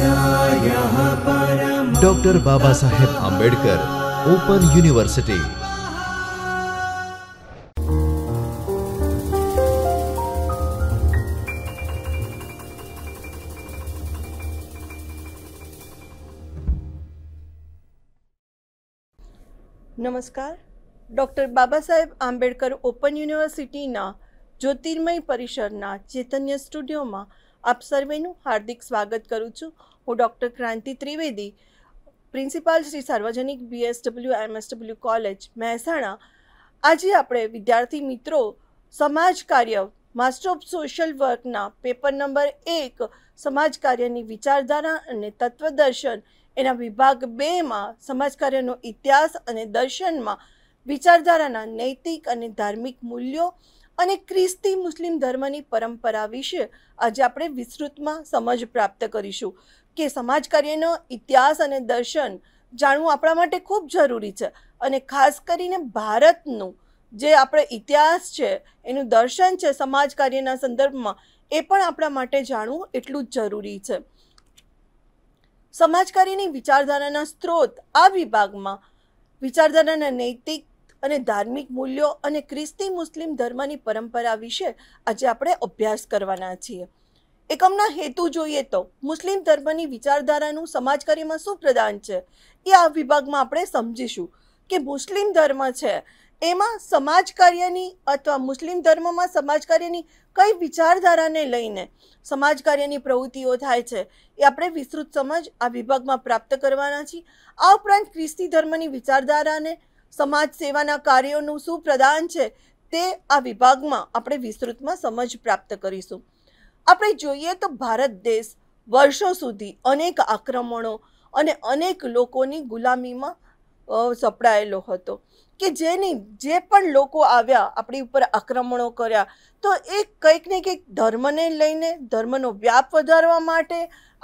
doctor Baba Saheb Ambedkar open university નમસ્કાર doctor Baba Saheb Ambedkar open યુનિવર્સિટીના જ્યોતિર્મય પરિસરના ચૈતન્ય સ્ટુડિયોમાં આપ સર્વેનું હાર્દિક સ્વાગત કરું છું હું ડૉક્ટર ક્રાંતિ ત્રિવેદી પ્રિન્સિપાલ શ્રી સાર્વજનિક બીએસડબલ્યુ એમએસડબલ્યુ કોલેજ મહેસાણા આજે આપણે વિદ્યાર્થી મિત્રો સમાજ કાર્ય માસ્ટર ઓફ સોશિયલ વર્કના પેપર નંબર એક સમાજ કાર્યની વિચારધારા અને તત્વદર્શન એના વિભાગ બેમાં સમાજ કાર્યનો ઇતિહાસ અને દર્શનમાં વિચારધારાના નૈતિક અને ધાર્મિક મૂલ્યો અને ખ્રિસ્તી મુસ્લિમ ધર્મની પરંપરા વિશે આજે આપણે વિસ્તૃતમાં સમજ પ્રાપ્ત કરીશું કે સમાજ કાર્યનો ઇતિહાસ અને દર્શન જાણવું આપણા માટે ખૂબ જરૂરી છે અને ખાસ કરીને ભારતનું જે આપણે ઇતિહાસ છે એનું દર્શન છે સમાજ કાર્યના સંદર્ભમાં એ પણ આપણા માટે જાણવું એટલું જ જરૂરી છે સમાજકાર્યની વિચારધારાના સ્ત્રોત આ વિભાગમાં વિચારધારાના નૈતિક અને ધાર્મિક મૂલ્યો અને ખ્રિસ્તી મુસ્લિમ ધર્મની પરંપરા વિશે આજે આપણે અભ્યાસ કરવાના છીએ એકમના હેતુ જોઈએ તો મુસ્લિમ ધર્મની વિચારધારાનું સમાજ કાર્યમાં શું પ્રદાન છે એ આ વિભાગમાં આપણે સમજીશું કે મુસ્લિમ ધર્મ છે એમાં સમાજ કાર્યની અથવા મુસ્લિમ ધર્મમાં સમાજ કાર્યની કઈ વિચારધારાને લઈને સમાજ કાર્યની પ્રવૃત્તિઓ થાય છે એ આપણે વિસ્તૃત સમજ આ વિભાગમાં પ્રાપ્ત કરવાના છીએ આ ઉપરાંત ખ્રિસ્તી ધર્મની વિચારધારાને સમાજ સેવાના કાર્યોનું શું પ્રદાન છે તે આ વિભાગમાં આપણે વિસ્તૃતમાં સમજ પ્રાપ્ત કરીશું આપણે જોઈએ તો ભારત દેશ વર્ષો સુધી અનેક આક્રમણો અને અનેક લોકોની ગુલામીમાં સપડાયેલો હતો કે જેની જે પણ લોકો આવ્યા આપણી ઉપર આક્રમણો કર્યા તો એ કંઈક ને કંઈક ધર્મને લઈને ધર્મનો વ્યાપ વધારવા માટે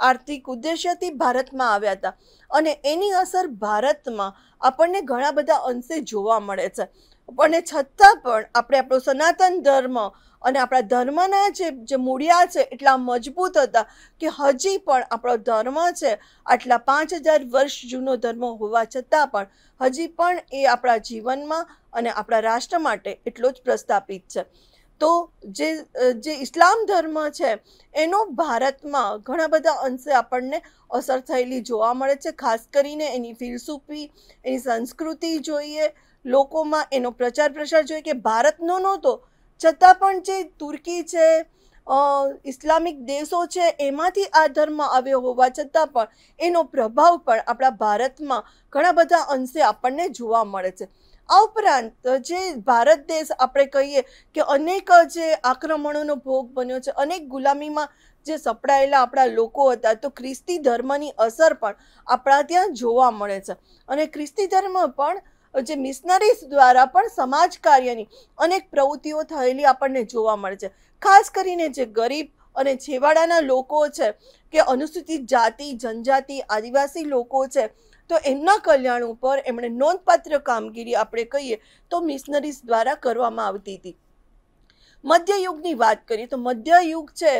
આર્થિક ઉદ્દેશ્યથી ભારતમાં આવ્યા હતા અને એની અસર ભારતમાં આપણને ઘણા બધા અંશે જોવા મળે છે પણ છતાં પણ આપણે આપણો સનાતન ધર્મ અને આપણા ધર્મના જે જે મૂળિયા છે એટલા મજબૂત હતા કે હજી પણ આપણો ધર્મ છે આટલા પાંચ હજાર વર્ષ જૂનો ધર્મ હોવા છતાં પણ હજી પણ એ આપણા જીવનમાં અને આપણા રાષ્ટ્ર માટે એટલો જ પ્રસ્થાપિત છે તો જે જે ઇસ્લામ ધર્મ છે એનો ભારતમાં ઘણા બધા અંશે આપણને અસર થયેલી જોવા મળે છે ખાસ કરીને એની ફિલસૂફી એની સંસ્કૃતિ જોઈએ લોકોમાં એનો પ્રચાર પ્રસાર જોઈએ કે ભારતનો નહોતો છતાં પણ જે તુર્કી છે ઇસ્લામિક દેશો છે એમાંથી આ ધર્મ આવ્યો હોવા છતાં પણ એનો પ્રભાવ પણ આપણા ભારતમાં ઘણા બધા અંશે આપણને જોવા મળે છે આ ઉપરાંત જે ભારત દેશ આપણે કહીએ કે અનેક જે આક્રમણોનો ભોગ બન્યો છે અનેક ગુલામીમાં જે સપડાયેલા આપણા લોકો હતા તો ખ્રિસ્તી ધર્મની અસર પણ આપણા ત્યાં જોવા મળે છે અને ખ્રિસ્તી ધર્મ પણ જે મિશનરીઝ દ્વારા પણ સમાજ કાર્યની અનેક પ્રવૃત્તિઓ થયેલી આપણને જોવા મળે છે ખાસ કરીને જે ગરીબ અને છેવાડાના લોકો છે કે અનુસૂચિત જાતિ જનજાતિ આદિવાસી લોકો છે તો એમના કલ્યાણ ઉપર એમણે નોંધપાત્ર કામગીરી આપણે કહીએ તો મિશનરીઝ દ્વારા કરવામાં આવતી હતી મધ્યયુગની વાત કરીએ તો મધ્યયુગ છે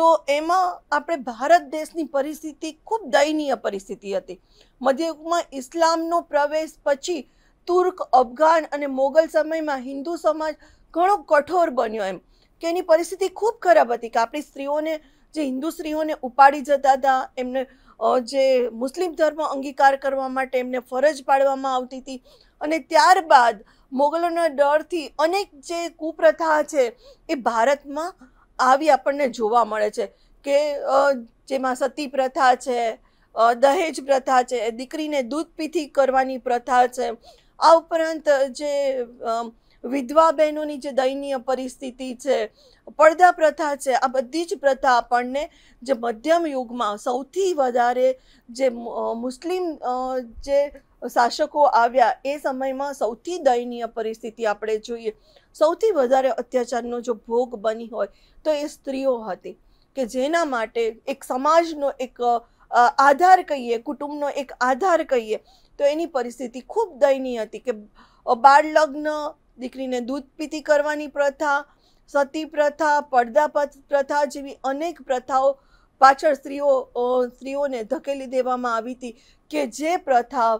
તો એમાં આપણે ભારત દેશની પરિસ્થિતિ ખૂબ દયનીય પરિસ્થિતિ હતી મધ્યયુગમાં ઇસ્લામનો પ્રવેશ પછી તુર્ક અફઘાન અને મોગલ સમયમાં હિન્દુ સમાજ ઘણો કઠોર બન્યો એમ કે એની પરિસ્થિતિ ખૂબ ખરાબ હતી કે આપણી સ્ત્રીઓને જે હિન્દુ સ્ત્રીઓને ઉપાડી જતા હતા એમને જે મુસ્લિમ ધર્મ અંગીકાર કરવા માટે એમને ફરજ પાડવામાં આવતી હતી અને ત્યારબાદ મોગલોના ડરથી અનેક જે કુપ્રથા છે એ ભારતમાં આવી આપણને જોવા મળે છે કે જેમાં સતી પ્રથા છે દહેજ પ્રથા છે દીકરીને દૂધ પીથી કરવાની પ્રથા છે આ ઉપરાંત જે વિધવા બહેનોની જે દયનીય પરિસ્થિતિ છે પડદા પ્રથા છે આ બધી જ પ્રથા આપણને જે મધ્યમ યુગમાં સૌથી વધારે જે મુસ્લિમ જે શાસકો આવ્યા એ સમયમાં સૌથી દયનીય પરિસ્થિતિ આપણે જોઈએ સૌથી વધારે અત્યાચારનો જો ભોગ બની હોય તો એ સ્ત્રીઓ હતી કે જેના માટે એક સમાજનો એક આધાર કહીએ કુટુંબનો એક આધાર કહીએ તો એની પરિસ્થિતિ ખૂબ દયનીય હતી કે બાળ લગ્ન દીકરીને દૂધ પીતી કરવાની પ્રથા સતી પ્રથા પડદા પ્રથા જેવી અનેક પ્રથાઓ પાછળ સ્ત્રીઓ સ્ત્રીઓને ધકેલી દેવામાં આવી હતી કે જે પ્રથા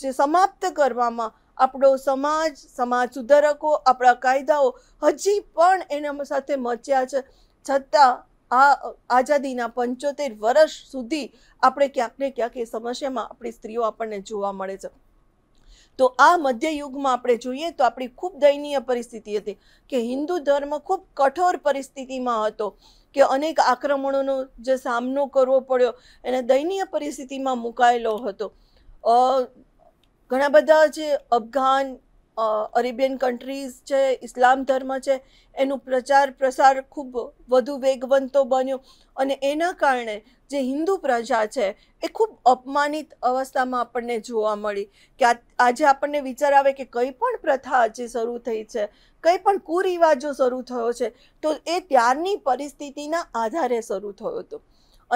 જે સમાપ્ત કરવામાં આપણો સમાજ સમાજ સુધારકો આપણા કાયદાઓ હજી પણ એના સાથે મચ્યા છે છતાં આ આઝાદીના પંચોતેર વર્ષ સુધી આપણે ક્યાંક ને ક્યાંક એ સમસ્યામાં આપણી સ્ત્રીઓ આપણને જોવા મળે છે તો આ મધ્યયુગમાં આપણે જોઈએ તો આપણી ખૂબ દયનીય પરિસ્થિતિ હતી કે હિન્દુ ધર્મ ખૂબ કઠોર પરિસ્થિતિમાં હતો કે અનેક આક્રમણોનો જે સામનો કરવો પડ્યો એને દયનીય પરિસ્થિતિમાં મુકાયેલો હતો ઘણા બધા જે અફઘાન અરેબિયન કન્ટ્રીઝ છે ઇસ્લામ ધર્મ છે એનું પ્રચાર પ્રસાર ખૂબ વધુ વેગવંતો બન્યો અને એના કારણે જે હિન્દુ પ્રજા છે એ ખૂબ અપમાનિત અવસ્થામાં આપણને જોવા મળી કે આજે આપણને વિચાર આવે કે કંઈ પણ પ્રથા આજે શરૂ થઈ છે કંઈ પણ કુરિવાજો શરૂ થયો છે તો એ ત્યારની પરિસ્થિતિના આધારે શરૂ થયો હતો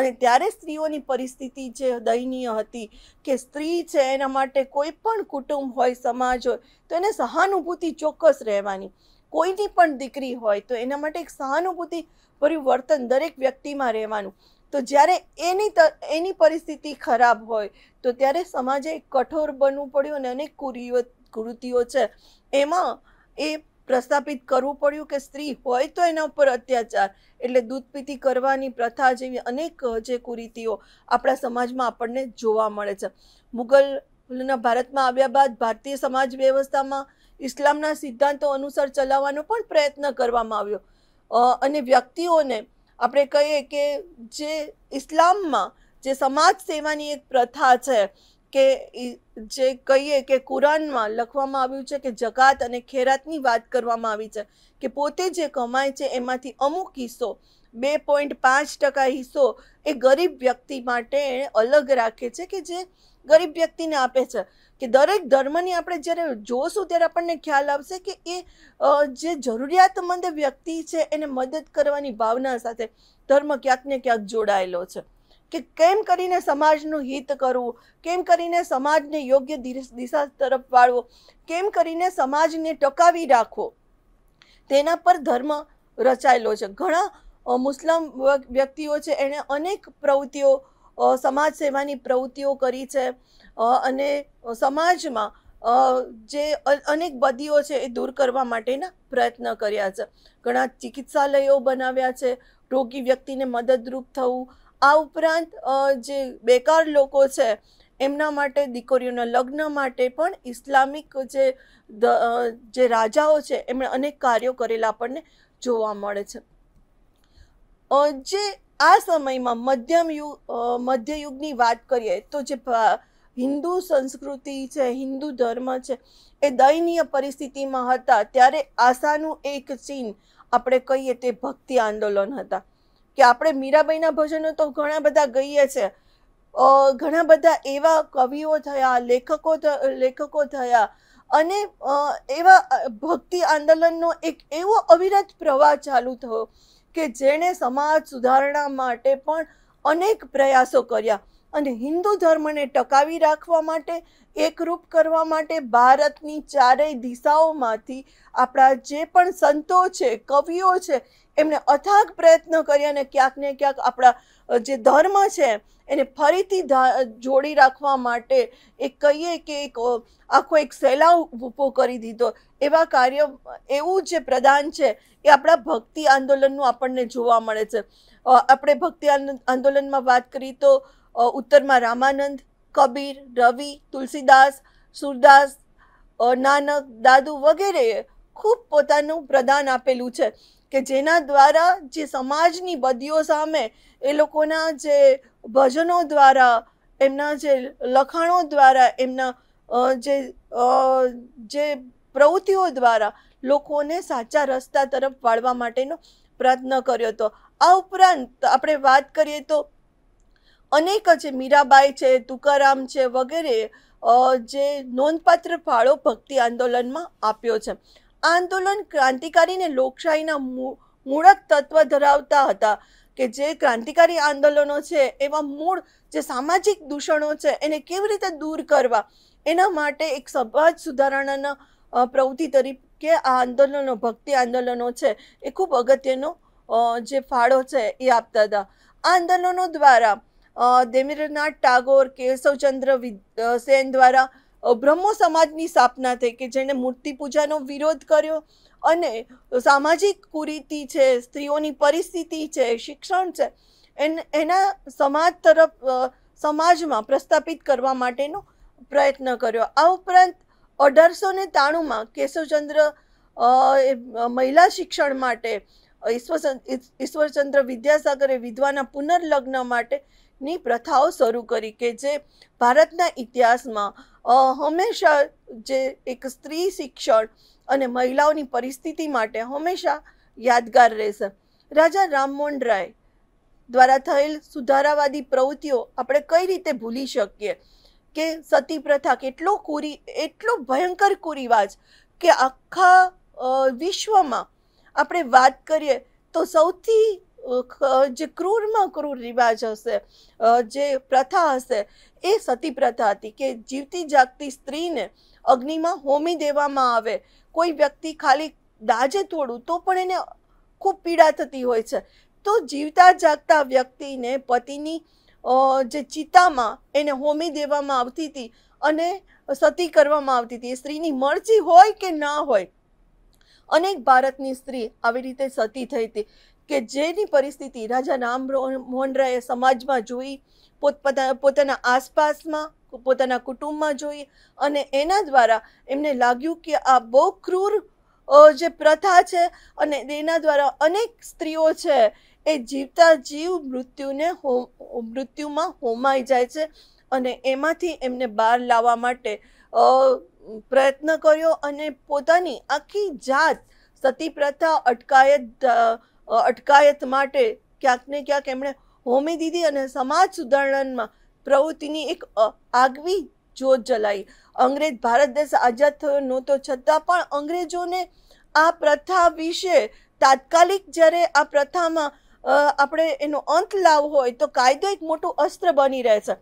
અને ત્યારે સ્ત્રીઓની પરિસ્થિતિ જે દયનીય હતી કે સ્ત્રી છે એના માટે કોઈ પણ કુટુંબ હોય સમાજ હોય તો એને સહાનુભૂતિ ચોક્કસ રહેવાની કોઈની પણ દીકરી હોય તો એના માટે એક સહાનુભૂતિ ભર્યું વર્તન દરેક વ્યક્તિમાં રહેવાનું તો જ્યારે એની એની પરિસ્થિતિ ખરાબ હોય તો ત્યારે સમાજે કઠોર બનવું પડ્યું અને અનેક કુરીઓ કૃતિઓ છે એમાં એ પ્રસ્થાપિત કરવું પડ્યું કે સ્ત્રી હોય તો એના ઉપર અત્યાચાર એટલે દૂધ પીતી કરવાની પ્રથા જેવી અનેક જે કુરીતિઓ આપણા સમાજમાં આપણને જોવા મળે છે મુગલના ભારતમાં આવ્યા બાદ ભારતીય સમાજ વ્યવસ્થામાં ઇસ્લામના સિદ્ધાંતો અનુસાર ચલાવવાનો પણ પ્રયત્ન કરવામાં આવ્યો અને વ્યક્તિઓને આપણે કહીએ કે જે ઇસ્લામમાં જે સમાજ સેવાની એક પ્રથા છે કે જે કહીએ કે કુરાનમાં લખવામાં આવ્યું છે કે જકાત અને ખેરાતની વાત કરવામાં આવી છે કે પોતે જે કમાય છે એમાંથી અમુક હિસ્સો બે પોઈન્ટ પાંચ ટકા હિસ્સો એ ગરીબ વ્યક્તિ માટે અલગ રાખે છે કે જે ગરીબ વ્યક્તિને આપે છે કે દરેક ધર્મની આપણે જ્યારે જોશું ત્યારે આપણને ખ્યાલ આવશે કે એ જે જરૂરિયાતમંદ વ્યક્તિ છે એને મદદ કરવાની ભાવના સાથે ધર્મ ક્યાંક ને ક્યાંક જોડાયેલો છે કે કેમ કરીને સમાજનું હિત કરવું કેમ કરીને સમાજને યોગ્ય દિશા તરફ વાળવો કેમ કરીને સમાજને ટકાવી રાખવો તેના પર ધર્મ રચાયેલો છે ઘણા મુસ્લિમ વ્યક્તિઓ છે એણે અનેક પ્રવૃત્તિઓ સમાજ સેવાની પ્રવૃત્તિઓ કરી છે અને સમાજમાં જે અનેક બદીઓ છે એ દૂર કરવા માટેના પ્રયત્ન કર્યા છે ઘણા ચિકિત્સાલયો બનાવ્યા છે રોગી વ્યક્તિને મદદરૂપ થવું આ ઉપરાંત જે બેકાર લોકો છે એમના માટે દીકરીઓના લગ્ન માટે પણ ઇસ્લામિક જે જે રાજાઓ છે એમણે અનેક કાર્યો કરેલા આપણને જોવા મળે છે જે આ સમયમાં મધ્યમ યુગ મધ્યયુગની વાત કરીએ તો જે હિન્દુ સંસ્કૃતિ છે હિન્દુ ધર્મ છે એ દયનીય પરિસ્થિતિમાં હતા ત્યારે આશાનું એક ચિહ્ન આપણે કહીએ તે ભક્તિ આંદોલન હતા કે આપણે મીરાબાઈના ભજનો તો ઘણા બધા ગઈએ છે ઘણા બધા એવા કવિઓ થયા લેખકો લેખકો થયા અને એવા ભક્તિ આંદોલનનો એક એવો અવિરત પ્રવાહ ચાલુ થયો કે જેણે સમાજ સુધારણા માટે પણ અનેક પ્રયાસો કર્યા અને હિન્દુ ધર્મને ટકાવી રાખવા માટે એકરૂપ કરવા માટે ભારતની ચારેય દિશાઓમાંથી આપણા જે પણ સંતો છે કવિઓ છે એમણે અથાગ પ્રયત્ન કર્યા અને ક્યાંક ને ક્યાંક આપણા જે ધર્મ છે એને ફરીથી જોડી રાખવા માટે એક કહીએ કે એક આખો એક સહેલાવ ઊભો કરી દીધો એવા કાર્ય એવું જે પ્રદાન છે એ આપણા ભક્તિ આંદોલનનું આપણને જોવા મળે છે આપણે ભક્તિ આંદોલનમાં વાત કરી તો ઉત્તરમાં રામાનંદ કબીર રવિ તુલસીદાસ સુરદાસ નાનક દાદુ વગેરેએ ખૂબ પોતાનું પ્રદાન આપેલું છે કે જેના દ્વારા જે સમાજની બદીઓ સામે એ લોકોના જે ભજનો દ્વારા એમના જે લખાણો દ્વારા એમના જે જે પ્રવૃત્તિઓ દ્વારા લોકોને સાચા રસ્તા તરફ વાળવા માટેનો પ્રયત્ન કર્યો હતો આ ઉપરાંત આપણે વાત કરીએ તો અનેક જે મીરાબાઈ છે તુકારામ છે વગેરે જે નોંધપાત્ર ફાળો ભક્તિ આંદોલનમાં આપ્યો છે આ આંદોલન ક્રાંતિકારીને લોકશાહીના મૂળક તત્વ ધરાવતા હતા કે જે ક્રાંતિકારી આંદોલનો છે એવા મૂળ જે સામાજિક દૂષણો છે એને કેવી રીતે દૂર કરવા એના માટે એક સમાજ સુધારણાના પ્રવૃત્તિ તરીકે આ આંદોલનો ભક્તિ આંદોલનો છે એ ખૂબ અગત્યનો જે ફાળો છે એ આપતા હતા આ આંદોલનો દ્વારા દેવેન્દ્રનાથ ટાગોર કેશવચંદ્ર વિ સેન દ્વારા બ્રહ્મો સમાજની સ્થાપના થઈ કે જેણે મૂર્તિ પૂજાનો વિરોધ કર્યો અને સામાજિક કુરીતિ છે સ્ત્રીઓની પરિસ્થિતિ છે શિક્ષણ છે એન એના સમાજ તરફ સમાજમાં પ્રસ્થાપિત કરવા માટેનો પ્રયત્ન કર્યો આ ઉપરાંત અઢારસો ને ત્રાણુંમાં કેશવચંદ્ર મહિલા શિક્ષણ માટે ઈશ્વર ઈશ્વરચંદ્ર વિદ્યાસાગરે વિધવાના પુનર્લગ્ન માટે ની પ્રથાઓ શરૂ કરી કે જે ભારતના ઇતિહાસમાં હંમેશા જે એક સ્ત્રી શિક્ષણ અને મહિલાઓની પરિસ્થિતિ માટે હંમેશા યાદગાર રહેશે રાજા રામમોહન રાય દ્વારા થયેલ સુધારાવાદી પ્રવૃત્તિઓ આપણે કઈ રીતે ભૂલી શકીએ કે સતી પ્રથા કેટલો કુરી એટલો ભયંકર કુરિવાજ કે આખા વિશ્વમાં આપણે વાત કરીએ તો સૌથી જે ક્રૂરમાં ક્રૂર રિવાજ હશે જે પ્રથા હશે એ સતી પ્રથા હતી કે જીવતી જાગતી સ્ત્રીને અગ્નિમાં હોમી દેવામાં આવે કોઈ વ્યક્તિ ખાલી દાજે થોડું તો પણ એને ખૂબ પીડા થતી હોય છે તો જીવતા જાગતા વ્યક્તિને પતિની જે ચિતામાં એને હોમી દેવામાં આવતી હતી અને સતી કરવામાં આવતી હતી એ સ્ત્રીની મરજી હોય કે ના હોય અનેક ભારતની સ્ત્રી આવી રીતે સતી થઈ હતી કે જેની પરિસ્થિતિ રાજા રામ મોહન રાયે સમાજમાં જોઈ પોતપોતા પોતાના આસપાસમાં પોતાના કુટુંબમાં જોઈ અને એના દ્વારા એમને લાગ્યું કે આ બહુ ક્રૂર જે પ્રથા છે અને એના દ્વારા અનેક સ્ત્રીઓ છે એ જીવતા જીવ મૃત્યુને મૃત્યુમાં હોમાઈ જાય છે અને એમાંથી એમને બહાર લાવવા માટે પ્રયત્ન કર્યો અને પોતાની આખી જાત સતી પ્રથા અટકાયત અટકાયત માટે ક્યાંકને ક્યાંક એમણે હોમી દીધી અને સમાજ સુધારણામાં પ્રવૃત્તિની એક આગવી જોત જલાઈ અંગ્રેજ ભારત દેશ આઝાદ થયો નહોતો છતાં પણ અંગ્રેજોને આ પ્રથા વિશે તાત્કાલિક જ્યારે આ પ્રથામાં આપણે એનો અંત લાવવો હોય તો કાયદો એક મોટું અસ્ત્ર બની રહેશે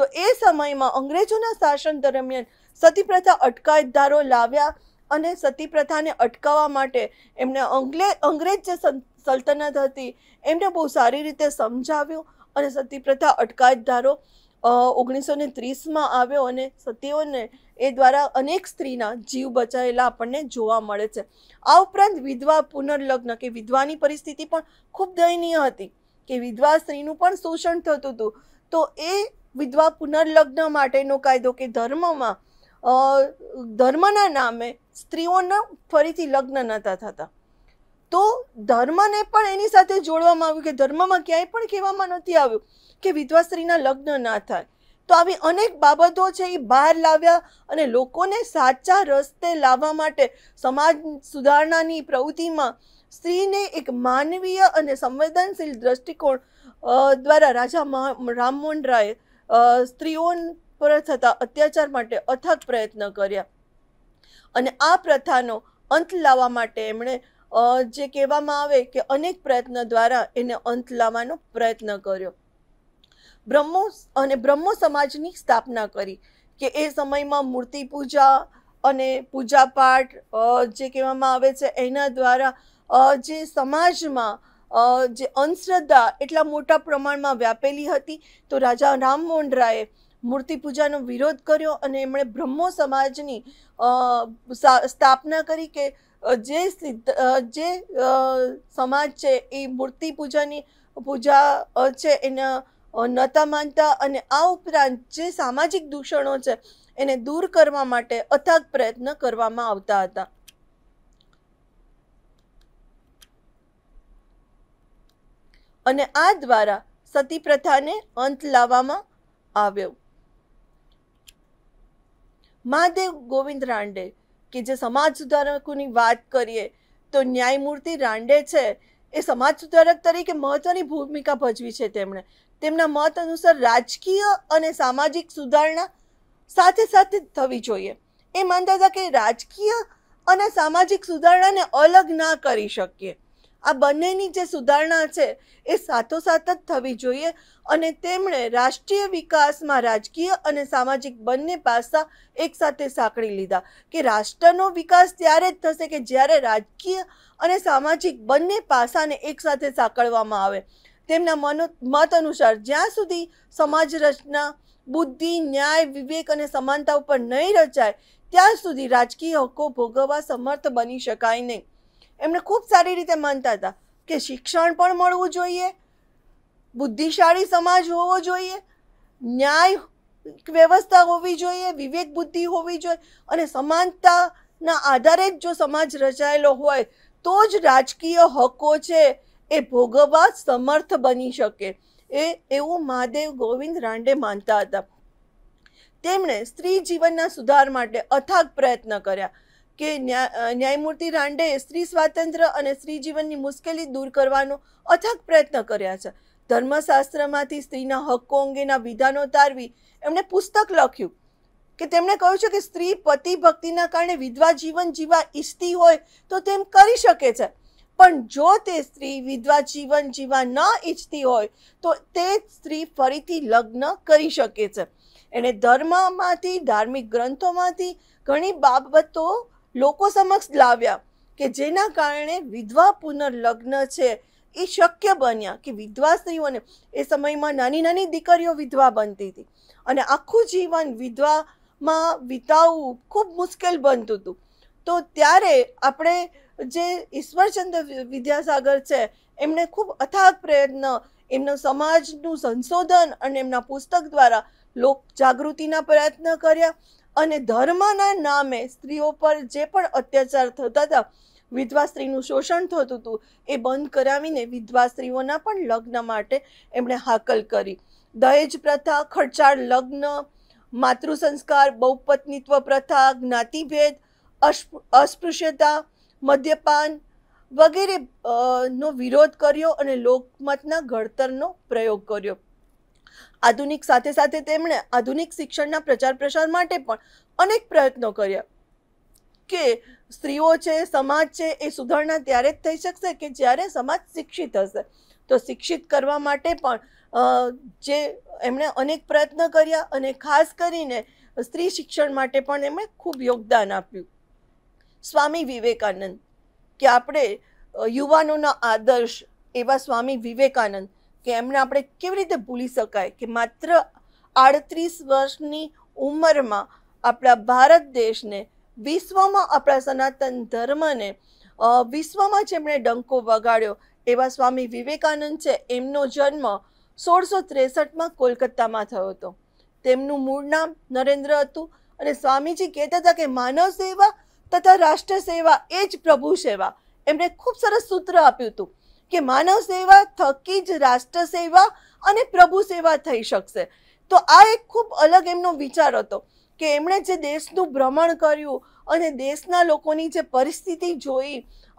તો એ સમયમાં અંગ્રેજોના શાસન દરમિયાન સતી પ્રથા અટકાયતદારો લાવ્યા અને સતી પ્રથાને અટકાવવા માટે એમણે અંગ્રેજ જે સંત સલ્તનત હતી એમને બહુ સારી રીતે સમજાવ્યું અને સતી પ્રથા અટકાયત ધારો ઓગણીસો ને ત્રીસમાં આવ્યો અને સતીઓને એ દ્વારા અનેક સ્ત્રીના જીવ બચાવેલા આપણને જોવા મળે છે આ ઉપરાંત વિધવા પુનર્લગ્ન કે વિધવાની પરિસ્થિતિ પણ ખૂબ દયનીય હતી કે વિધવા સ્ત્રીનું પણ શોષણ થતું હતું તો એ વિધવા પુનર્લગ્ન માટેનો કાયદો કે ધર્મમાં ધર્મના નામે સ્ત્રીઓના ફરીથી લગ્ન નહોતા થતા તો ધર્મને પણ એની સાથે જોડવામાં આવ્યું કે ધર્મમાં ક્યાંય પણ કહેવામાં નથી આવ્યું કે વિધવા સ્ત્રીના લગ્ન ના થાય તો આવી અનેક બાબતો છે એ બહાર લાવ્યા અને લોકોને સાચા રસ્તે લાવવા માટે સમાજ સુધારણાની પ્રવૃત્તિમાં સ્ત્રીને એક માનવીય અને સંવેદનશીલ દ્રષ્ટિકોણ દ્વારા રાજા રામમોહન રાય સ્ત્રીઓ પર થતા અત્યાચાર માટે અથાગ પ્રયત્ન કર્યા અને આ પ્રથાનો અંત લાવવા માટે એમણે જે કહેવામાં આવે કે અનેક પ્રયત્ન દ્વારા એને અંત લાવવાનો પ્રયત્ન કર્યો બ્રહ્મો અને બ્રહ્મો સમાજની સ્થાપના કરી કે એ સમયમાં મૂર્તિ પૂજા અને પૂજાપાઠ જે કહેવામાં આવે છે એના દ્વારા જે સમાજમાં જે અંધશ્રદ્ધા એટલા મોટા પ્રમાણમાં વ્યાપેલી હતી તો રાજા રામ રાયે મૂર્તિ પૂજાનો વિરોધ કર્યો અને એમણે બ્રહ્મો સમાજની સ્થાપના કરી કે જે જે સમાજ છે એ મૂર્તિ પૂજાની પૂજા છે એના નતા માનતા અને આ ઉપરાંત જે સામાજિક દૂષણો છે એને દૂર કરવા માટે અથાગ પ્રયત્ન કરવામાં આવતા હતા અને આ દ્વારા સતી પ્રથાને અંત લાવવામાં આવ્યો મહાદેવ ગોવિંદ રાંડે કે જે સમાજ સુધારકોની વાત કરીએ તો ન્યાયમૂર્તિ રાંડે છે એ સમાજ સુધારક તરીકે મહત્વની ભૂમિકા ભજવી છે તેમણે તેમના મત અનુસાર રાજકીય અને સામાજિક સુધારણા સાથે સાથે થવી જોઈએ એ માનતા હતા કે રાજકીય અને સામાજિક સુધારણાને અલગ ના કરી શકીએ આ બંનેની જે સુધારણા છે એ સાથોસાથ જ થવી જોઈએ અને તેમણે રાષ્ટ્રીય વિકાસમાં રાજકીય અને સામાજિક બંને પાસા એકસાથે સાંકળી લીધા કે રાષ્ટ્રનો વિકાસ ત્યારે જ થશે કે જ્યારે રાજકીય અને સામાજિક બંને પાસાને એકસાથે સાંકળવામાં આવે તેમના મનો મત અનુસાર જ્યાં સુધી સમાજ રચના બુદ્ધિ ન્યાય વિવેક અને સમાનતા ઉપર નહીં રચાય ત્યાં સુધી રાજકીય હકો ભોગવવા સમર્થ બની શકાય નહીં એમને ખૂબ સારી રીતે માનતા હતા કે શિક્ષણ પણ મળવું જોઈએ બુદ્ધિશાળી સમાજ હોવો જોઈએ ન્યાય વ્યવસ્થા હોવી જોઈએ વિવેક બુદ્ધિ હોવી જોઈએ અને સમાનતાના આધારે જ જો સમાજ રચાયેલો હોય તો જ રાજકીય હકો છે એ ભોગવવા સમર્થ બની શકે એ એવું મહાદેવ ગોવિંદ રાંડે માનતા હતા તેમણે સ્ત્રી જીવનના સુધાર માટે અથાગ પ્રયત્ન કર્યા કે ન્યાયમૂર્તિ રાંડેએ સ્ત્રી સ્વાતંત્ર્ય અને સ્ત્રી જીવનની મુશ્કેલી દૂર કરવાનો અથક પ્રયત્ન કર્યા છે ધર્મશાસ્ત્રમાંથી સ્ત્રીના હક્કો અંગેના વિધાનો તારવી એમણે પુસ્તક લખ્યું કે તેમણે કહ્યું છે કે સ્ત્રી પતિ ભક્તિના કારણે વિધવા જીવન જીવા ઈચ્છતી હોય તો તેમ કરી શકે છે પણ જો તે સ્ત્રી વિધવા જીવન જીવા ન ઈચ્છતી હોય તો તે સ્ત્રી ફરીથી લગ્ન કરી શકે છે એણે ધર્મમાંથી ધાર્મિક ગ્રંથોમાંથી ઘણી બાબતો લોકો સમક્ષ લાવ્યા કે જેના કારણે વિધવા પુનર્લગ્ન છે એ શક્ય બન્યા કે વિધવા સ્ત્રીઓને એ સમયમાં નાની નાની દીકરીઓ વિધવા બનતી હતી અને આખું જીવન વિધવામાં વિતાવવું ખૂબ મુશ્કેલ બનતું હતું તો ત્યારે આપણે જે ઈશ્વરચંદ્ર વિદ્યાસાગર છે એમણે ખૂબ અથાગ પ્રયત્ન એમનો સમાજનું સંશોધન અને એમના પુસ્તક દ્વારા લોક જાગૃતિના પ્રયત્ન કર્યા અને ધર્મના નામે સ્ત્રીઓ પર જે પણ અત્યાચાર થતા હતા વિધવા સ્ત્રીનું શોષણ થતું હતું એ બંધ કરાવીને વિધવા સ્ત્રીઓના પણ લગ્ન માટે એમણે હાકલ કરી દહેજ પ્રથા ખર્ચાળ લગ્ન માતૃસંસ્કાર સંસ્કાર બહુપત્નીત્વ પ્રથા જ્ઞાતિભેદ અસ્પૃશ્યતા મદ્યપાન વગેરે નો વિરોધ કર્યો અને લોકમતના ઘડતરનો પ્રયોગ કર્યો આધુનિક સાથે સાથે તેમણે આધુનિક શિક્ષણના પ્રચાર પ્રસાર માટે પણ અનેક પ્રયત્નો કર્યા કે સ્ત્રીઓ છે સમાજ છે એ સુધારણા ત્યારે જ થઈ શકશે કે જ્યારે સમાજ શિક્ષિત હશે તો શિક્ષિત કરવા માટે પણ જે એમણે અનેક પ્રયત્ન કર્યા અને ખાસ કરીને સ્ત્રી શિક્ષણ માટે પણ એમણે ખૂબ યોગદાન આપ્યું સ્વામી વિવેકાનંદ કે આપણે યુવાનોના આદર્શ એવા સ્વામી વિવેકાનંદ કે એમને આપણે કેવી રીતે ભૂલી શકાય કે માત્ર આડત્રીસ વર્ષની ઉંમરમાં આપણા ભારત દેશને વિશ્વમાં આપણા સનાતન ધર્મને વિશ્વમાં જેમણે ડંકો વગાડ્યો એવા સ્વામી વિવેકાનંદ છે એમનો જન્મ સોળસો ત્રેસઠમાં કોલકાતામાં થયો હતો તેમનું મૂળ નામ નરેન્દ્ર હતું અને સ્વામીજી કહેતા હતા કે માનવ સેવા તથા રાષ્ટ્ર સેવા એ જ પ્રભુ સેવા એમણે ખૂબ સરસ સૂત્ર આપ્યું હતું કે માનવ સેવા થકી જ રાષ્ટ્ર સેવા અને પ્રભુ સેવા થઈ શકશે તો આ એક ખૂબ અલગ એમનો વિચાર હતો કે એમણે જે દેશનું ભ્રમણ કર્યું અને દેશના લોકોની જે પરિસ્થિતિ જોઈ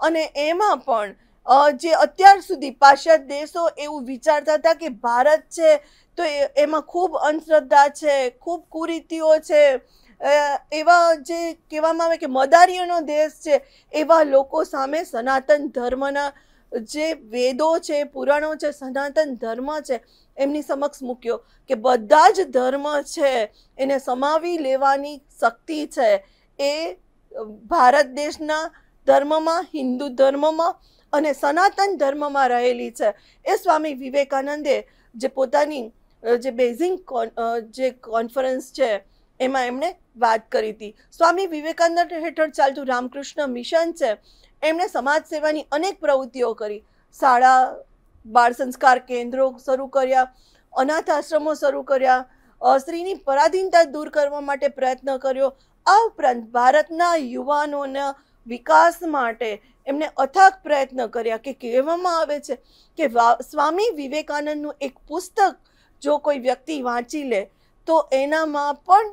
અને એમાં પણ જે અત્યાર સુધી પાશ્ચાત્ય દેશો એવું વિચારતા હતા કે ભારત છે તો એમાં ખૂબ અંધશ્રદ્ધા છે ખૂબ કુરીતિઓ છે એવા જે કહેવામાં આવે કે મદારીઓનો દેશ છે એવા લોકો સામે સનાતન ધર્મના જે વેદો છે પુરાણો છે સનાતન ધર્મ છે એમની સમક્ષ મૂક્યો કે બધા જ ધર્મ છે એને સમાવી લેવાની શક્તિ છે એ ભારત દેશના ધર્મમાં હિન્દુ ધર્મમાં અને સનાતન ધર્મમાં રહેલી છે એ સ્વામી વિવેકાનંદે જે પોતાની જે બેઝિંગ જે કોન્ફરન્સ છે એમાં એમણે વાત કરી હતી સ્વામી વિવેકાનંદ હેઠળ ચાલતું રામકૃષ્ણ મિશન છે એમણે સમાજ સેવાની અનેક પ્રવૃત્તિઓ કરી શાળા બાળ સંસ્કાર કેન્દ્રો શરૂ કર્યા અનાથ આશ્રમો શરૂ કર્યા સ્ત્રીની પરાધીનતા દૂર કરવા માટે પ્રયત્ન કર્યો આ ઉપરાંત ભારતના યુવાનોના વિકાસ માટે એમણે અથાગ પ્રયત્ન કર્યા કે કહેવામાં આવે છે કે સ્વામી વિવેકાનંદનું એક પુસ્તક જો કોઈ વ્યક્તિ વાંચી લે તો એનામાં પણ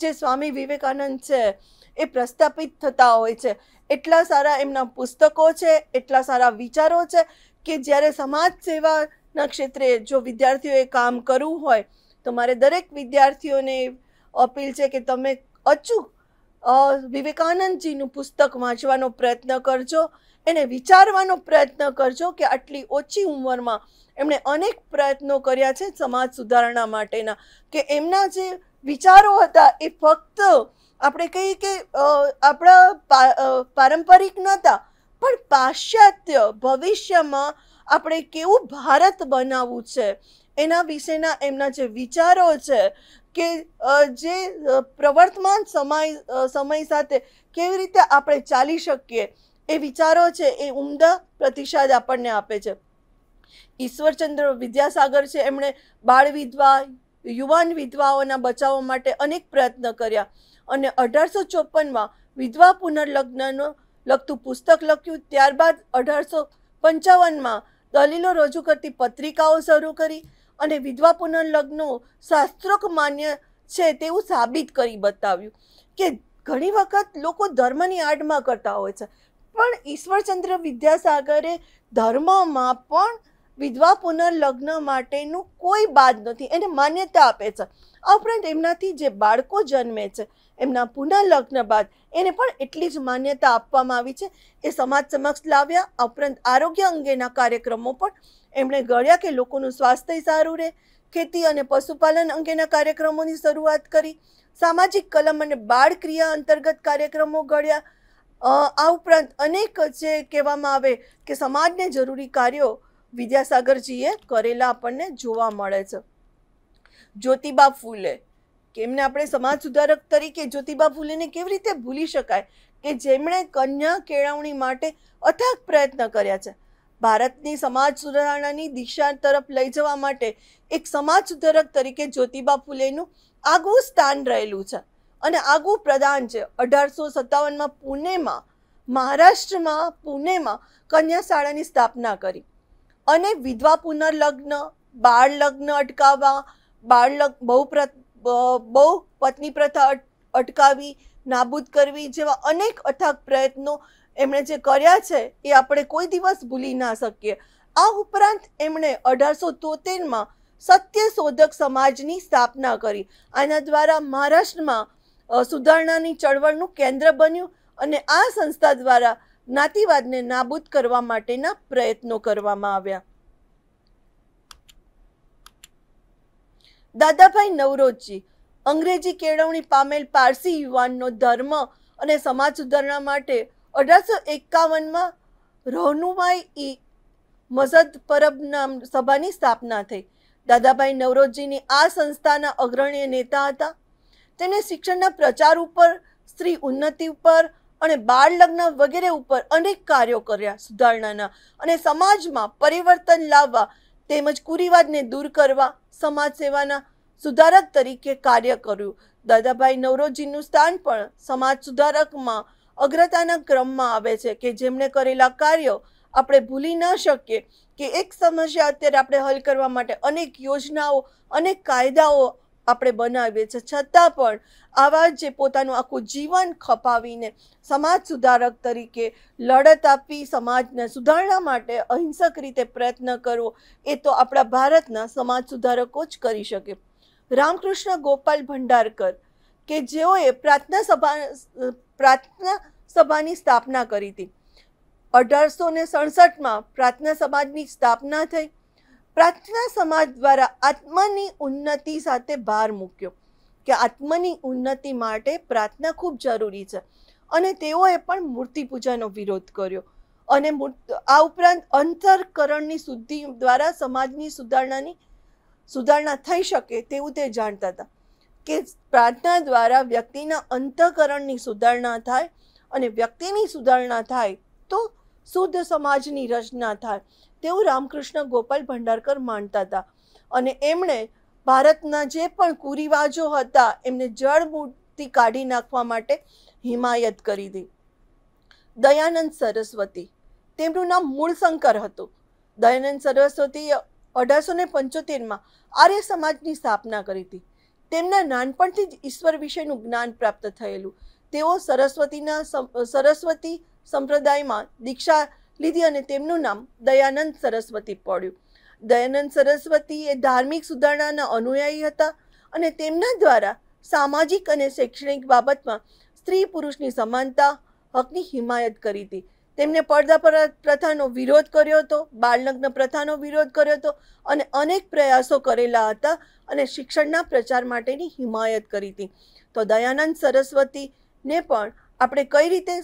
જે સ્વામી વિવેકાનંદ છે એ પ્રસ્થાપિત થતા હોય છે એટલા સારા એમના પુસ્તકો છે એટલા સારા વિચારો છે કે જ્યારે સમાજ સેવાના ક્ષેત્રે જો વિદ્યાર્થીઓએ કામ કરવું હોય તો મારે દરેક વિદ્યાર્થીઓને અપીલ છે કે તમે અચૂક વિવેકાનંદજીનું પુસ્તક વાંચવાનો પ્રયત્ન કરજો એને વિચારવાનો પ્રયત્ન કરજો કે આટલી ઓછી ઉંમરમાં એમણે અનેક પ્રયત્નો કર્યા છે સમાજ સુધારણા માટેના કે એમના જે વિચારો હતા એ ફક્ત આપણે કહીએ કે આપણા પારંપરિક નહોતા પણ પાશ્ચાત્ય ભવિષ્યમાં આપણે કેવું ભારત બનાવવું છે એના વિશેના એમના જે વિચારો છે કે જે પ્રવર્તમાન સમય સમય સાથે કેવી રીતે આપણે ચાલી શકીએ એ વિચારો છે એ ઉમદા પ્રતિસાદ આપણને આપે છે ઈશ્વરચંદ્ર વિદ્યાસાગર છે એમણે બાળ વિધવા યુવાન વિધવાઓના બચાવવા માટે અનેક પ્રયત્ન કર્યા અને અઢારસો ચોપનમાં વિધવા પુનર્લગ્નનું લગતું પુસ્તક લખ્યું ત્યારબાદ અઢારસો પંચાવનમાં દલીલો રજૂ કરતી પત્રિકાઓ શરૂ કરી અને વિધવા પુનર્લગ્નો શાસ્ત્રોક માન્ય છે તેવું સાબિત કરી બતાવ્યું કે ઘણી વખત લોકો ધર્મની આડમાં કરતા હોય છે પણ ઈશ્વરચંદ્ર વિદ્યાસાગરે ધર્મમાં પણ વિધવા પુનર્લગ્ન માટેનું કોઈ બાદ નથી એને માન્યતા આપે છે આ ઉપરાંત એમનાથી જે બાળકો જન્મે છે એમના પુનઃલગ્ન બાદ એને પણ એટલી જ માન્યતા આપવામાં આવી છે એ સમાજ સમક્ષ લાવ્યા ઉપરાંત આરોગ્ય અંગેના કાર્યક્રમો પણ એમણે ગળ્યા કે લોકોનું સ્વાસ્થ્ય સારું રહે ખેતી અને પશુપાલન અંગેના કાર્યક્રમોની શરૂઆત કરી સામાજિક કલમ અને બાળ ક્રિયા અંતર્ગત કાર્યક્રમો ગળ્યા આ ઉપરાંત અનેક જે કહેવામાં આવે કે સમાજને જરૂરી કાર્યો વિદ્યાસાગરજીએ કરેલા આપણને જોવા મળે છે જ્યોતિબા ફૂલે કેમને આપણે સમાજ સુધારક તરીકે જ્યોતિબા ફૂલેને કેવી રીતે ભૂલી શકાય કે જેમણે કન્યા કેળવણી માટે અથાગ પ્રયત્ન કર્યા છે ભારતની સમાજ સુધારણાની દિશા તરફ લઈ જવા માટે એક સમાજ સુધારક તરીકે જ્યોતિબા ફૂલેનું આગવું સ્થાન રહેલું છે અને આગવું પ્રદાન છે અઢારસો સત્તાવનમાં પુણેમાં મહારાષ્ટ્રમાં પુણેમાં કન્યા શાળાની સ્થાપના કરી અને વિધવા પુનર્લગ્ન બાળ લગ્ન અટકાવવા બાળ બહુ બહુ પત્ની પ્રથા અટકાવી નાબૂદ કરવી જેવા અનેક અથાગ પ્રયત્નો એમણે જે કર્યા છે એ આપણે કોઈ દિવસ ભૂલી ના શકીએ આ ઉપરાંત એમણે અઢારસો તોતેરમાં સત્ય શોધક સમાજની સ્થાપના કરી આના દ્વારા મહારાષ્ટ્રમાં સુધારણાની ચળવળનું કેન્દ્ર બન્યું અને આ સંસ્થા દ્વારા જ્ઞાતિવાદને નાબૂદ કરવા માટેના પ્રયત્નો કરવામાં આવ્યા દાદાભાઈ નવરોજી અંગ્રેજી કેળવણી પામેલ પારસી યુવાનનો ધર્મ અને સમાજ સુધારણા માટે અઢારસો એકાવનમાં રહનુમાઈ ઈ મસદ પરબ નામ સભાની સ્થાપના થઈ દાદાભાઈ નવરોજીની આ સંસ્થાના અગ્રણીય નેતા હતા તેને શિક્ષણના પ્રચાર ઉપર સ્ત્રી ઉન્નતિ ઉપર અને બાળ લગ્ન વગેરે ઉપર અનેક કાર્યો કર્યા સુધારણાના અને સમાજમાં પરિવર્તન લાવવા તેમજ કુરિવાજને દૂર કરવા સમાજ સેવાના સુધારક તરીકે કાર્ય કર્યું દાદાભાઈ નવરોજીનું સ્થાન પણ સમાજ સુધારકમાં અગ્રતાના ક્રમમાં આવે છે કે જેમણે કરેલા કાર્યો આપણે ભૂલી ન શકીએ કે એક સમસ્યા અત્યારે આપણે હલ કરવા માટે અનેક યોજનાઓ અનેક કાયદાઓ આપણે બનાવીએ છીએ છતાં પણ આવા જે પોતાનું આખું જીવન ખપાવીને સમાજ સુધારક તરીકે લડત આપી સમાજને સુધારણા માટે અહિંસક રીતે પ્રયત્ન કરવો એ તો આપણા ભારતના સમાજ સુધારકો જ કરી શકે રામકૃષ્ણ ગોપાલ ભંડારકર કે જેઓએ પ્રાર્થના સભા પ્રાર્થના સભાની સ્થાપના કરી હતી અઢારસો ને સડસઠમાં પ્રાર્થના સમાજની સ્થાપના થઈ પ્રાર્થના સમાજ દ્વારા આત્માની ઉન્નતિ સાથે ભાર મૂક્યો કે આત્મની ઉન્નતિ માટે પ્રાર્થના ખૂબ જરૂરી છે અને તેઓએ પણ મૂર્તિ પૂજાનો વિરોધ કર્યો અને આ ઉપરાંત અંતરકરણની શુદ્ધિ દ્વારા સમાજની સુધારણાની સુધારણા થઈ શકે તેવું તે જાણતા હતા કે પ્રાર્થના દ્વારા વ્યક્તિના અંતઃકરણની સુધારણા થાય અને વ્યક્તિની સુધારણા થાય તો શુદ્ધ સમાજની રચના થાય તેઓ રામકૃષ્ણ ગોપાલ ભંડારકર માનતા હતા અને એમણે ભારતના જે પણ કુરિવાજો હતા એમને જળમૂર્તિ કાઢી નાખવા માટે હિમાયત કરી હતી દયાનંદ સરસ્વતી તેમનું નામ મૂળશંકર હતું દયાનંદ સરસ્વતીએ અઢારસો ને પંચોતેરમાં આર્ય સમાજની સ્થાપના કરી હતી તેમના નાનપણથી જ ઈશ્વર વિશેનું જ્ઞાન પ્રાપ્ત થયેલું તેઓ સરસ્વતીના સરસ્વતી સંપ્રદાયમાં દીક્ષા લીધી અને તેમનું નામ દયાનંદ સરસ્વતી પડ્યું દયાનંદ સરસ્વતી એ ધાર્મિક સુધારણાના અનુયાયી હતા અને તેમના દ્વારા સામાજિક અને શૈક્ષણિક બાબતમાં સ્ત્રી પુરુષની સમાનતા હકની હિમાયત કરી હતી તેમણે પડદા પર પ્રથાનો વિરોધ કર્યો હતો બાળલગ્ન પ્રથાનો વિરોધ કર્યો હતો અને અનેક પ્રયાસો કરેલા હતા અને શિક્ષણના પ્રચાર માટેની હિમાયત કરી હતી તો દયાનંદ સરસ્વતીને પણ આપણે કઈ રીતે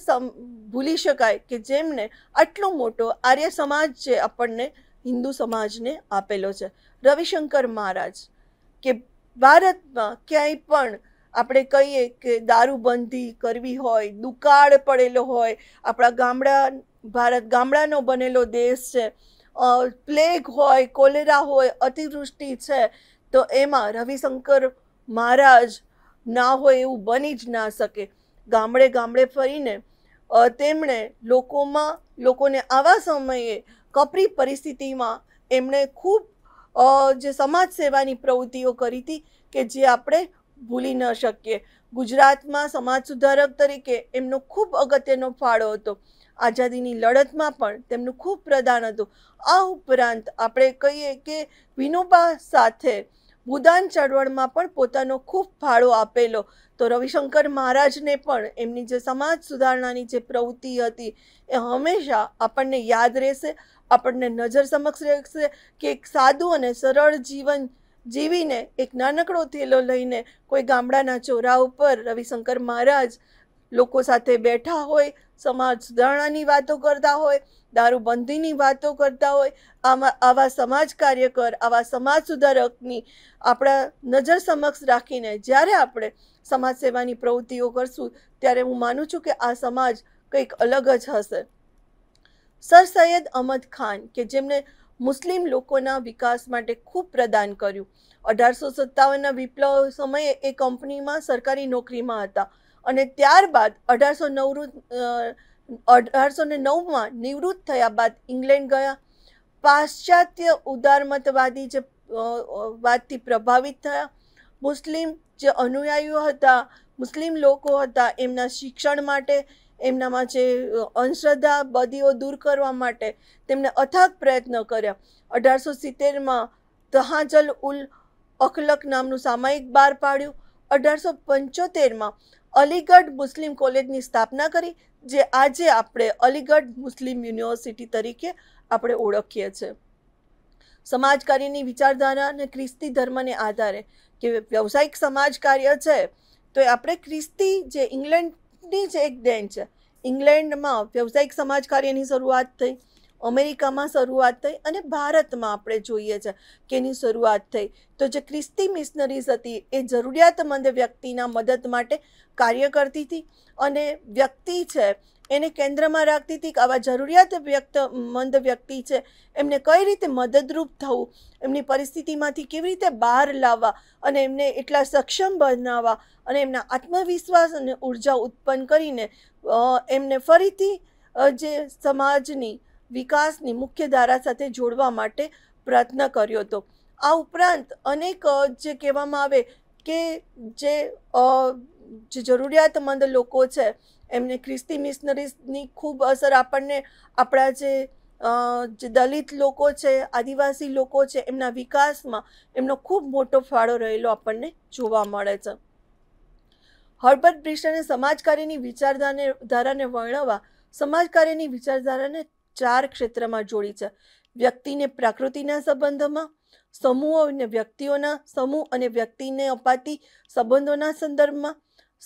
ભૂલી શકાય કે જેમને આટલો મોટો આર્ય સમાજ જે આપણને હિન્દુ સમાજને આપેલો છે રવિશંકર મહારાજ કે ભારતમાં ક્યાંય પણ આપણે કહીએ કે દારૂબંધી કરવી હોય દુકાળ પડેલો હોય આપણા ગામડા ભારત ગામડાનો બનેલો દેશ છે પ્લેગ હોય કોલેરા હોય અતિવૃષ્ટિ છે તો એમાં રવિશંકર મહારાજ ના હોય એવું બની જ ના શકે ગામડે ગામડે ફરીને તેમણે લોકોમાં લોકોને આવા સમયે કપરી પરિસ્થિતિમાં એમણે ખૂબ જે સમાજ સેવાની પ્રવૃત્તિઓ કરી હતી કે જે આપણે ભૂલી ન શકીએ ગુજરાતમાં સમાજ સુધારક તરીકે એમનો ખૂબ અગત્યનો ફાળો હતો આઝાદીની લડતમાં પણ તેમનું ખૂબ પ્રદાન હતું આ ઉપરાંત આપણે કહીએ કે વિનોબા સાથે ભૂદાન ચળવળમાં પણ પોતાનો ખૂબ ફાળો આપેલો તો રવિશંકર મહારાજને પણ એમની જે સમાજ સુધારણાની જે પ્રવૃત્તિ હતી એ હંમેશા આપણને યાદ રહેશે આપણને નજર સમક્ષ રહેશે કે એક સાદું અને સરળ જીવન જીવીને એક નાનકડો થેલો લઈને કોઈ ગામડાના ચોરા ઉપર રવિશંકર મહારાજ લોકો સાથે બેઠા હોય સમાજ સુધારણાની વાતો કરતા હોય દારૂબંધીની વાતો કરતા હોય આમાં આવા સમાજ કાર્યકર આવા સમાજ સુધારકની આપણા નજર સમક્ષ રાખીને જ્યારે આપણે સમાજ સેવાની પ્રવૃત્તિઓ કરશું ત્યારે હું માનું છું કે આ સમાજ કંઈક અલગ જ હશે સર સૈયદ અહમદ ખાન કે જેમણે મુસ્લિમ લોકોના વિકાસ માટે ખૂબ પ્રદાન કર્યું અઢારસો સત્તાવનના વિપ્લવ સમયે એ કંપનીમાં સરકારી નોકરીમાં હતા અને ત્યારબાદ અઢારસો નવૃત્ત અઢારસો ને નવમાં નિવૃત્ત થયા બાદ ઇંગ્લેન્ડ ગયા પાશ્ચાત્ય ઉદારમતવાદી જે વાતથી પ્રભાવિત થયા મુસ્લિમ જે અનુયાયીઓ હતા મુસ્લિમ લોકો હતા એમના શિક્ષણ માટે એમનામાં જે અંધશ્રદ્ધા બદીઓ દૂર કરવા માટે તેમણે અથાગ પ્રયત્ન કર્યા અઢારસો સિત્તેરમાં તહાજલ ઉલ અખલક નામનું સામાયિક બહાર પાડ્યું અઢારસો પંચોતેરમાં અલીગઢ મુસ્લિમ કોલેજની સ્થાપના કરી જે આજે આપણે અલીગઢ મુસ્લિમ યુનિવર્સિટી તરીકે આપણે ઓળખીએ છીએ સમાજ કાર્યની વિચારધારા અને ખ્રિસ્તી ધર્મને આધારે કે વ્યવસાયિક સમાજ કાર્ય છે તો આપણે ખ્રિસ્તી જે ઇંગ્લેન્ડની જ એક દેન છે ઇંગ્લેન્ડમાં વ્યવસાયિક સમાજ કાર્યની શરૂઆત થઈ અમેરિકામાં શરૂઆત થઈ અને ભારતમાં આપણે જોઈએ છે કે એની શરૂઆત થઈ તો જે ક્રિસ્તી મિશનરીઝ હતી એ જરૂરિયાતમંદ વ્યક્તિના મદદ માટે કાર્ય કરતી હતી અને વ્યક્તિ છે એને કેન્દ્રમાં રાખતી હતી કે આવા જરૂરિયાત વ્યક્ત મંદ વ્યક્તિ છે એમને કઈ રીતે મદદરૂપ થવું એમની પરિસ્થિતિમાંથી કેવી રીતે બહાર લાવવા અને એમને એટલા સક્ષમ બનાવવા અને એમના આત્મવિશ્વાસ અને ઉર્જા ઉત્પન્ન કરીને એમને ફરીથી જે સમાજની વિકાસની મુખ્ય ધારા સાથે જોડવા માટે પ્રયત્ન કર્યો હતો આ ઉપરાંત અનેક જે કહેવામાં આવે કે જે જે જરૂરિયાતમંદ લોકો છે એમને ખ્રિસ્તી મિશનરીઝની ખૂબ અસર આપણને આપણા જે જે દલિત લોકો છે આદિવાસી લોકો છે એમના વિકાસમાં એમનો ખૂબ મોટો ફાળો રહેલો આપણને જોવા મળે છે હર્બર્ટ બ્રિસ્ટને સમાજકાર્યની વિચારધારાને ધારાને વર્ણવવા સમાજકાર્યની વિચારધારાને ચાર ક્ષેત્રમાં જોડી છે વ્યક્તિને પ્રકૃતિના સંબંધોમાં સમૂહો અને વ્યક્તિઓના સમૂહ અને વ્યક્તિને અપાતી સંબંધોના સંદર્ભમાં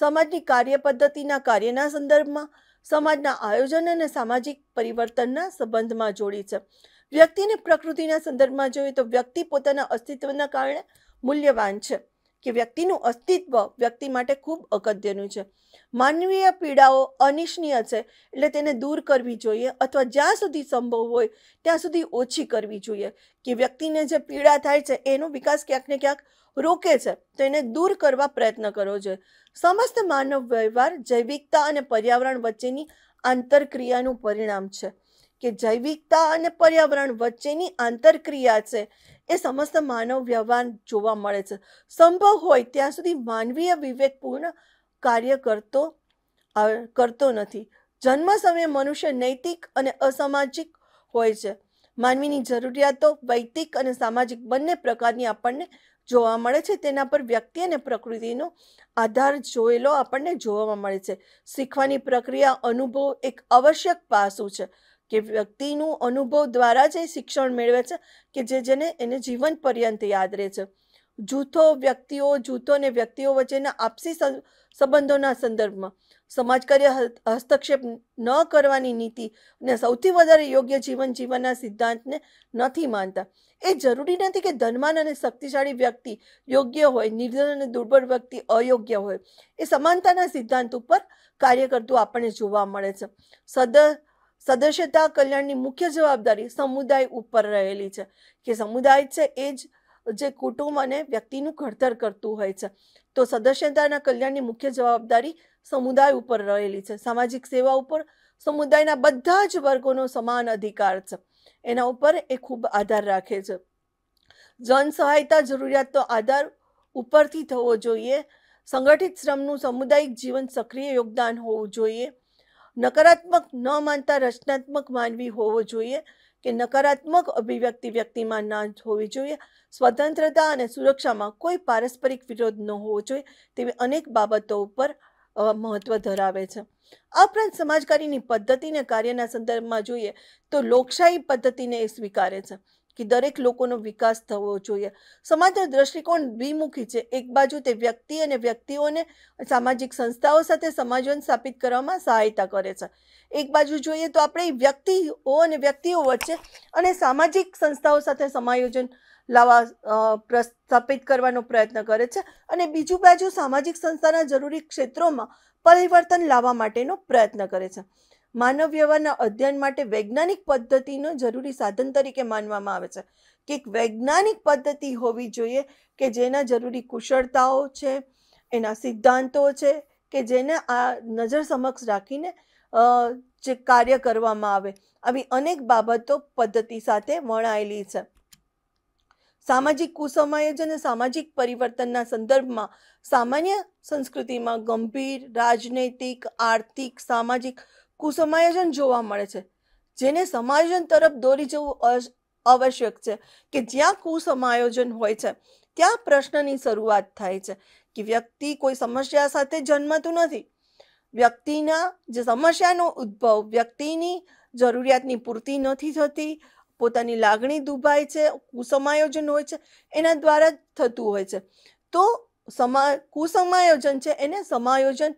સમાજની કાર્ય પદ્ધતિના કાર્યના સંદર્ભમાં સમાજના આયોજન અને સામાજિક પરિવર્તનના સંબંધમાં જોડી છે વ્યક્તિને પ્રકૃતિના સંદર્ભમાં જોઈએ તો વ્યક્તિ પોતાના અસ્તિત્વના કારણે મૂલ્યવાન છે કે વ્યક્તિનું અસ્તિત્વ વ્યક્તિ માટે ખૂબ અગત્યનું છે માનવીય પીડાઓ અનિચ્છનીય છે એટલે તેને દૂર કરવી જોઈએ અથવા જ્યાં સુધી સંભવ હોય ત્યાં સુધી ઓછી કરવી જોઈએ કે વ્યક્તિને જે પીડા થાય છે એનો વિકાસ ક્યાંક ને ક્યાંક રોકે છે તો એને દૂર કરવા પ્રયત્ન કરવો જોઈએ સમસ્ત માનવ વ્યવહાર જૈવિકતા અને પર્યાવરણ વચ્ચેની આંતરક્રિયાનું પરિણામ છે કે જૈવિકતા અને પર્યાવરણ વચ્ચેની આંતરક્રિયા છે એ સમસ્ત માનવ વ્યવહાર જોવા મળે છે સંભવ હોય ત્યાં સુધી માનવીય વિવેકપૂર્ણ કાર્ય કરતો કરતો નથી જન્મ સમયે મનુષ્ય નૈતિક અને અસામાજિક હોય છે માનવીની જરૂરિયાતો વૈતિક અને સામાજિક બંને પ્રકારની આપણને જોવા મળે છે તેના પર વ્યક્તિ અને પ્રકૃતિનો આધાર જોયેલો આપણને જોવા મળે છે શીખવાની પ્રક્રિયા અનુભવ એક આવશ્યક પાસું છે કે વ્યક્તિનું અનુભવ દ્વારા જ એ શિક્ષણ મેળવે છે કે જે જેને એને જીવન પર્યંત યાદ રહે છે જૂથો વ્યક્તિઓ જૂથો અને વ્યક્તિઓ વચ્ચેના આપસી સંબંધોના સંદર્ભમાં સમાજ કાર્ય હસ્તક્ષેપ ન કરવાની નીતિ અને સૌથી વધારે યોગ્ય જીવન જીવવાના સિદ્ધાંતને નથી માનતા એ જરૂરી નથી કે ધનવાન અને શક્તિશાળી વ્યક્તિ યોગ્ય હોય નિર્ધન અને દુર્બળ વ્યક્તિ અયોગ્ય હોય એ સમાનતાના સિદ્ધાંત ઉપર કાર્ય કરતું આપણને જોવા મળે છે સદ સદસ્યતા કલ્યાણની મુખ્ય જવાબદારી સમુદાય ઉપર રહેલી છે કે સમુદાય છે એ જ જે કુટુંબ અને વ્યક્તિનું ઘડતર કરતું હોય છે તો સદસ્યતાના કલ્યાણની મુખ્ય જવાબદારી સમુદાય ઉપર રહેલી છે સામાજિક સેવા ઉપર સમુદાયના બધા જ વર્ગોનો સમાન અધિકાર છે એના ઉપર એ ખૂબ આધાર રાખે છે જન સહાયતા જરૂરિયાતનો આધાર ઉપરથી થવો જોઈએ સંગઠિત શ્રમનું સામુદાયિક જીવન સક્રિય યોગદાન હોવું જોઈએ નકારાત્મક ન માનતા રચનાત્મક માનવી હોવો જોઈએ કે નકારાત્મક અભિવ્યક્તિ વ્યક્તિમાં ના હોવી જોઈએ સ્વતંત્રતા અને સુરક્ષામાં કોઈ પારસ્પરિક વિરોધ ન હોવો જોઈએ તેવી અનેક બાબતો ઉપર મહત્વ ધરાવે છે આ ઉપરાંત સમાજકારીની પદ્ધતિને કાર્યના સંદર્ભમાં જોઈએ તો લોકશાહી પદ્ધતિને એ સ્વીકારે છે કે દરેક લોકોનો વિકાસ થવો જોઈએ સમાજનો દ્રષ્ટિકોણ દ્વિમુખી છે એક બાજુ તે વ્યક્તિ અને વ્યક્તિઓને સામાજિક સંસ્થાઓ સાથે સમાજન સ્થાપિત કરવામાં સહાયતા કરે છે એક બાજુ જોઈએ તો આપણે વ્યક્તિઓ અને વ્યક્તિઓ વચ્ચે અને સામાજિક સંસ્થાઓ સાથે સમાયોજન લાવવા સ્થાપિત કરવાનો પ્રયત્ન કરે છે અને બીજું બાજુ સામાજિક સંસ્થાના જરૂરી ક્ષેત્રોમાં પરિવર્તન લાવવા માટેનો પ્રયત્ન કરે છે માનવ વ્યવહારના અધ્યયન માટે વૈજ્ઞાનિક પદ્ધતિનો જરૂરી સાધન તરીકે માનવામાં આવે છે કે એક વૈજ્ઞાનિક પદ્ધતિ હોવી જોઈએ કે જેના જરૂરી કુશળતાઓ છે એના સિદ્ધાંતો છે કે જેને આ નજર સમક્ષ રાખીને જે કાર્ય કરવામાં આવે આવી અનેક બાબતો પદ્ધતિ સાથે વણાયેલી છે સામાજિક કુસમાયોજન અને સામાજિક પરિવર્તનના સંદર્ભમાં સામાન્ય સંસ્કૃતિમાં ગંભીર રાજનૈતિક આર્થિક સામાજિક કુસમાયોજન જોવા મળે છે જેને સમાયોજન તરફ દોરી જવું આવશ્યક છે કે જ્યાં કુસમાયોજન હોય છે ત્યાં પ્રશ્નની શરૂઆત થાય છે કે વ્યક્તિ કોઈ સમસ્યા સાથે જન્મતું નથી વ્યક્તિના જે સમસ્યાનો ઉદ્ભવ વ્યક્તિની જરૂરિયાતની પૂર્તિ નથી થતી પોતાની લાગણી દુભાય છે કુસમાયોજન હોય છે એના દ્વારા જ થતું હોય છે તો સમા કુસમાયોજન છે એને સમાયોજન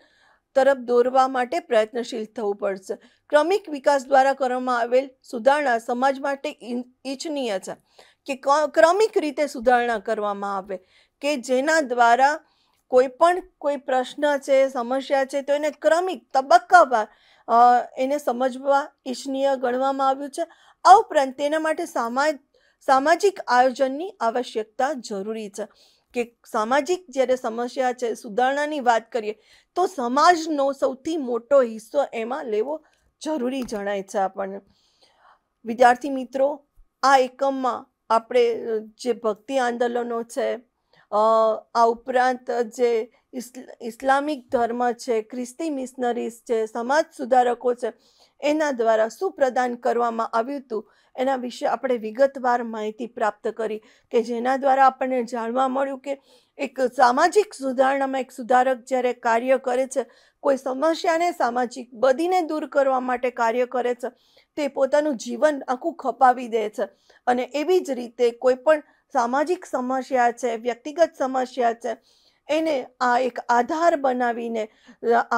તરફ દોરવા માટે પ્રયત્નશીલ થવું પડશે ક્રમિક વિકાસ દ્વારા કરવામાં આવેલ સુધારણા સમાજ માટે ઈચ્છનીય છે કે ક્રમિક રીતે સુધારણા કરવામાં આવે કે જેના દ્વારા કોઈ પણ કોઈ પ્રશ્ન છે સમસ્યા છે તો એને ક્રમિક તબક્કાવાર એને સમજવા ઈચ્છનીય ગણવામાં આવ્યું છે આ ઉપરાંત તેના માટે સામાજિક આયોજનની આવશ્યકતા જરૂરી છે કે સામાજિક જ્યારે સમસ્યા છે સુધારણાની વાત કરીએ તો સમાજનો સૌથી મોટો હિસ્સો એમાં લેવો જરૂરી જણાય છે આપણને વિદ્યાર્થી મિત્રો આ એકમમાં આપણે જે ભક્તિ આંદોલનો છે આ ઉપરાંત જે ઇસ્લામિક ધર્મ છે ખ્રિસ્તી મિશનરીઝ છે સમાજ સુધારકો છે એના દ્વારા શું પ્રદાન કરવામાં આવ્યું હતું એના વિશે આપણે વિગતવાર માહિતી પ્રાપ્ત કરી કે જેના દ્વારા આપણને જાણવા મળ્યું કે એક સામાજિક સુધારણામાં એક સુધારક જ્યારે કાર્ય કરે છે કોઈ સમસ્યાને સામાજિક બદીને દૂર કરવા માટે કાર્ય કરે છે તે પોતાનું જીવન આખું ખપાવી દે છે અને એવી જ રીતે કોઈ પણ સામાજિક સમસ્યા છે વ્યક્તિગત સમસ્યા છે એને આ એક આધાર બનાવીને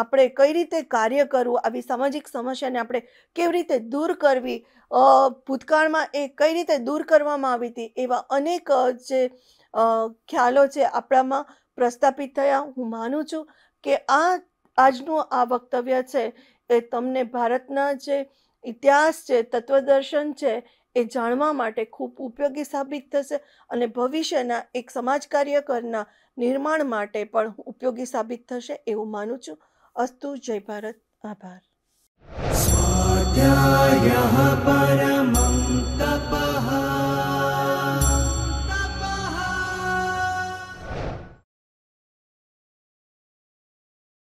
આપણે કઈ રીતે કાર્ય કરવું આવી સામાજિક સમસ્યાને આપણે કેવી રીતે દૂર કરવી ભૂતકાળમાં એ કઈ રીતે દૂર કરવામાં આવી હતી એવા અનેક જે ખ્યાલો છે આપણામાં પ્રસ્થાપિત થયા હું માનું છું કે આ આજનું આ વક્તવ્ય છે એ તમને ભારતના જે ઇતિહાસ છે તત્વદર્શન છે એ જાણવા માટે ખૂબ ઉપયોગી સાબિત થશે અને ભવિષ્યના એક સમાજ કાર્યકરના નિર્માણ માટે પણ ઉપયોગી સાબિત થશે એવું માનું છું અસ્તુ જય ભારત આભાર સ્વાધ્યાય પરમં